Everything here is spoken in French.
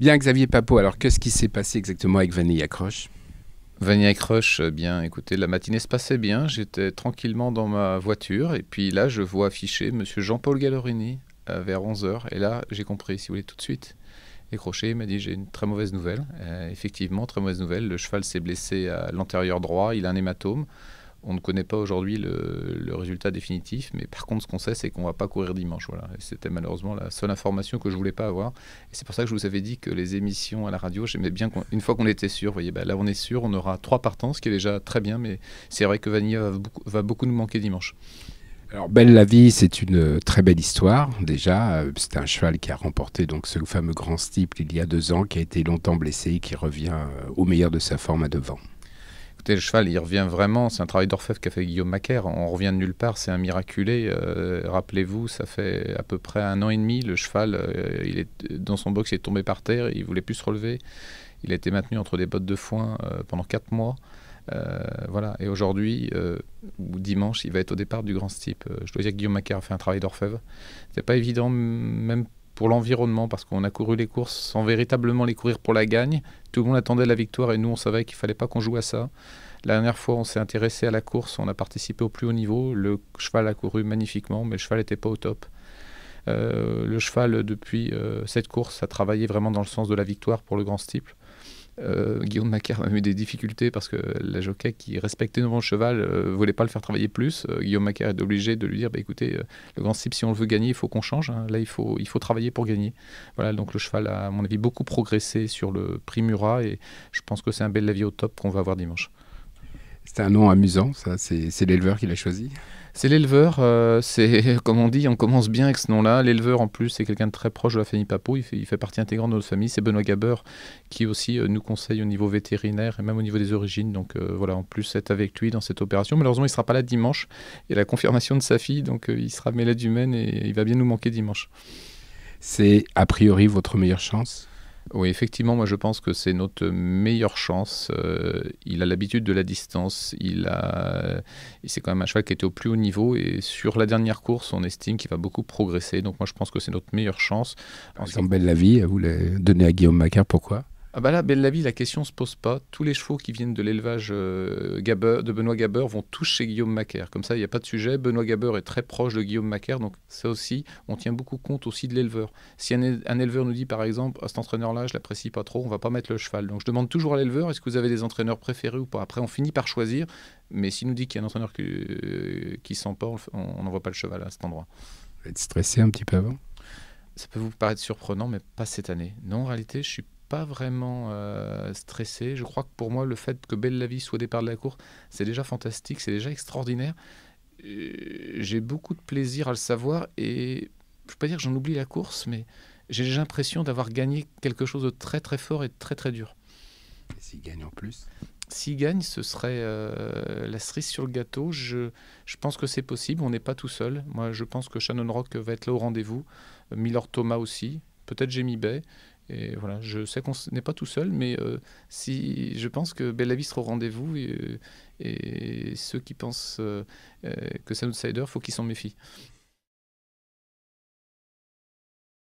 Bien, Xavier Papot. alors qu'est-ce qui s'est passé exactement avec Vanilla Croche Vanilla Croche, eh bien écoutez, la matinée se passait bien, j'étais tranquillement dans ma voiture et puis là je vois afficher monsieur Jean-Paul Gallorini vers 11h et là j'ai compris, si vous voulez, tout de suite. Et Crochet m'a dit j'ai une très mauvaise nouvelle. Euh, effectivement, très mauvaise nouvelle, le cheval s'est blessé à l'antérieur droit, il a un hématome. On ne connaît pas aujourd'hui le, résultat définitif, mais par contre, ce qu'on sait, c'est qu'on ne va pas courir dimanche. Voilà. C'était malheureusement la seule information que je voulais pas avoir. Et c'est pour ça que je vous avais dit que les émissions à la radio, j'aimais bien qu'une fois qu'on était sûr, voyez, bah, là on est sûr, on aura trois partants, ce qui est déjà très bien, mais c'est vrai que Vanilla va beaucoup, nous manquer dimanche. Alors Belle la vie, c'est une euh, très belle histoire déjà. Euh, c'est un cheval qui a remporté donc ce fameux Grand Steeple il y a deux ans, qui a été longtemps blessé et qui revient euh, au meilleur de sa forme à devant. Écoutez, le cheval, il revient vraiment. C'est un travail d'orfèvre qu'a fait Guillaume Macaire. On revient de nulle part, c'est un miraculé. Euh, rappelez-vous, ça fait à peu près un an et demi. Le cheval, euh, il est, dans son box, il est tombé par terre, il voulait plus se relever. Il a été maintenu entre des bottes de foin euh, pendant quatre mois. voilà. Et aujourd'hui, ou dimanche, il va être au départ du grand steep. je dois dire que Guillaume Macaire a fait un travail d'orfèvre. C'est pas évident, même pour l'environnement, parce qu'on a couru les courses sans véritablement les courir pour la gagne. Tout le monde attendait la victoire et nous, on savait qu'il fallait pas qu'on joue à ça. La dernière fois, on s'est intéressé à la course, on a participé au plus haut niveau. Le cheval a couru magnifiquement, mais le cheval n'était pas au top. Euh, le cheval, depuis euh, cette course, a travaillé vraiment dans le sens de la victoire pour le grand steeple. Euh, Guillaume Macaire a eu des difficultés parce que la jockey qui respectait nouveau le cheval ne euh, voulait pas le faire travailler plus. Euh, Guillaume Macaire est obligé de lui dire bah, écoutez, le grand cible, si on le veut gagner, il faut qu'on change. Hein. Là, il faut, il faut travailler pour gagner. Voilà, donc le cheval a, à mon avis, beaucoup progressé sur le prix Murat et je pense que c'est un bel lavier au top qu'on va avoir dimanche. C'est un nom amusant, ça. C'est l'éleveur qui l'a choisi. C'est l'éleveur, euh, c'est comme on dit, on commence bien avec ce nom-là. L'éleveur en plus, c'est quelqu'un de très proche de la famille Papot, il fait, il fait partie intégrante de notre famille. C'est Benoît Gabeur qui aussi euh, nous conseille au niveau vétérinaire et même au niveau des origines. Donc euh, voilà, en plus, être avec lui dans cette opération. Malheureusement, il ne sera pas là dimanche. et la confirmation de sa fille, donc il sera mêlé du et il va bien nous manquer dimanche. C'est a priori votre meilleure chance oui, effectivement, moi je pense que c'est notre meilleure chance. Euh, il a l'habitude de la distance. Il a, c'est quand même un cheval qui était au plus haut niveau et sur la dernière course, on estime qu'il va beaucoup progresser. Donc moi je pense que c'est notre meilleure chance. On exemple, Belle la vie, vous la à Guillaume Macaire. Pourquoi ah bah là, belle la vie, la question se pose pas. Tous les chevaux qui viennent de l'élevage euh, de Benoît Gabeur vont tous chez Guillaume Macaire. Comme ça, il n'y a pas de sujet. Benoît Gabeur est très proche de Guillaume Macaire, donc ça aussi, on tient beaucoup compte aussi de l'éleveur. Si un, éleveur nous dit par exemple, à ah, cet entraîneur-là, je l'apprécie pas trop, on va pas mettre le cheval. Donc je demande toujours à l'éleveur, est-ce que vous avez des entraîneurs préférés ou pas Après, on finit par choisir, mais s'il nous dit qu'il y a un entraîneur qui, euh, qui sent on n'envoie pas le cheval à cet endroit. Vous êtes stressé un petit peu avant ça peut vous paraître surprenant, mais pas cette année. Non, en réalité, je suis pas vraiment euh, stressé. Je crois que pour moi, le fait que Belle la soit au départ de la course, c'est déjà fantastique, c'est déjà extraordinaire. J'ai beaucoup de plaisir à le savoir et je ne pas dire que j'en oublie la course, mais j'ai l'impression d'avoir gagné quelque chose de très très fort et de très très dur. s'il gagne en plus S'il gagne, ce serait euh, la cerise sur le gâteau. Je, je pense que c'est possible, on n'est pas tout seul. Moi, je pense que Shannon Rock va être là au rendez-vous, euh, Miller Thomas aussi, peut-être Jamie Bay. Et voilà, je sais qu'on n'est pas tout seul, mais euh, si, je pense que sera au rendez-vous et, ceux qui pensent euh, euh, que c'est un outsider, faut qu'ils s'en méfient.